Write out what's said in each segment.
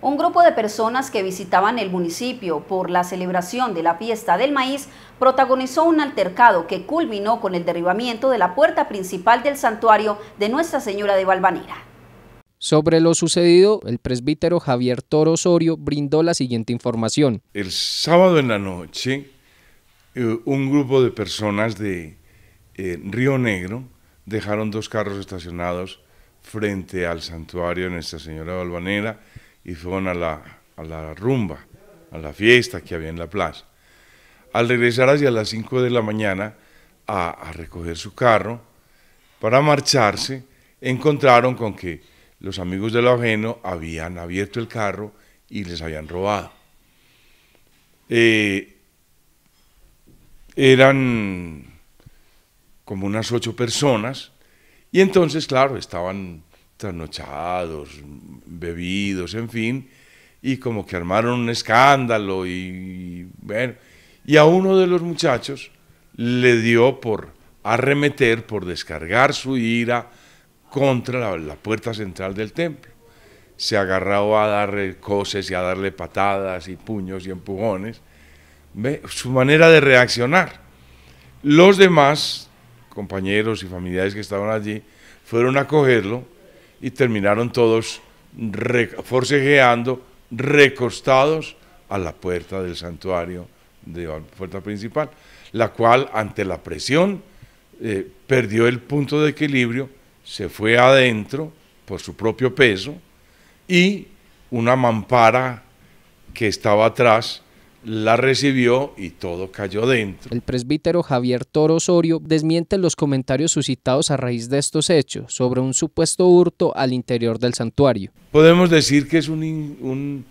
Un grupo de personas que visitaban el municipio por la celebración de la fiesta del maíz protagonizó un altercado que culminó con el derribamiento de la puerta principal del santuario de Nuestra Señora de Valvanera. Sobre lo sucedido, el presbítero Javier Toro Osorio brindó la siguiente información. El sábado en la noche, eh, un grupo de personas de eh, Río Negro dejaron dos carros estacionados frente al santuario de Nuestra Señora de Valvanera y fueron a la, rumba, a la fiesta que había en la plaza. Al regresar hacia las 5 de la mañana a, recoger su carro para marcharse, encontraron con que los amigos de ajeno habían abierto el carro y les habían robado. Eh, eran como unas ocho personas y entonces, claro, estaban trasnochados, bebidos, en fin, y como que armaron un escándalo y bueno, y a uno de los muchachos le dio por arremeter, por descargar su ira contra la, puerta central del templo. Se agarraba a darle coces y a darle patadas y puños y empujones, su manera de reaccionar. Los demás compañeros y familiares que estaban allí fueron a cogerlo y terminaron todos forcejeando, recostados a la puerta del santuario, de la puerta principal, la cual ante la presión eh, perdió el punto de equilibrio, se fue adentro por su propio peso y una mampara que estaba atrás la recibió y todo cayó dentro. El presbítero Javier Toro Osorio desmiente los comentarios suscitados a raíz de estos hechos sobre un supuesto hurto al interior del santuario. Podemos decir que es un,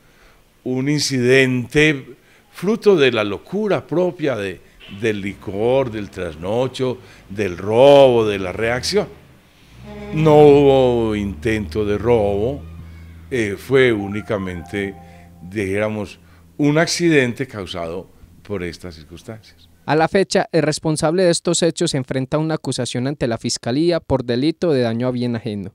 incidente fruto de la locura propia de, del licor, del trasnocho, del robo, de la reacción. No hubo intento de robo, eh, fue únicamente, dijéramos, un accidente causado por estas circunstancias. A la fecha, el responsable de estos hechos enfrenta una acusación ante la Fiscalía por delito de daño a bien ajeno.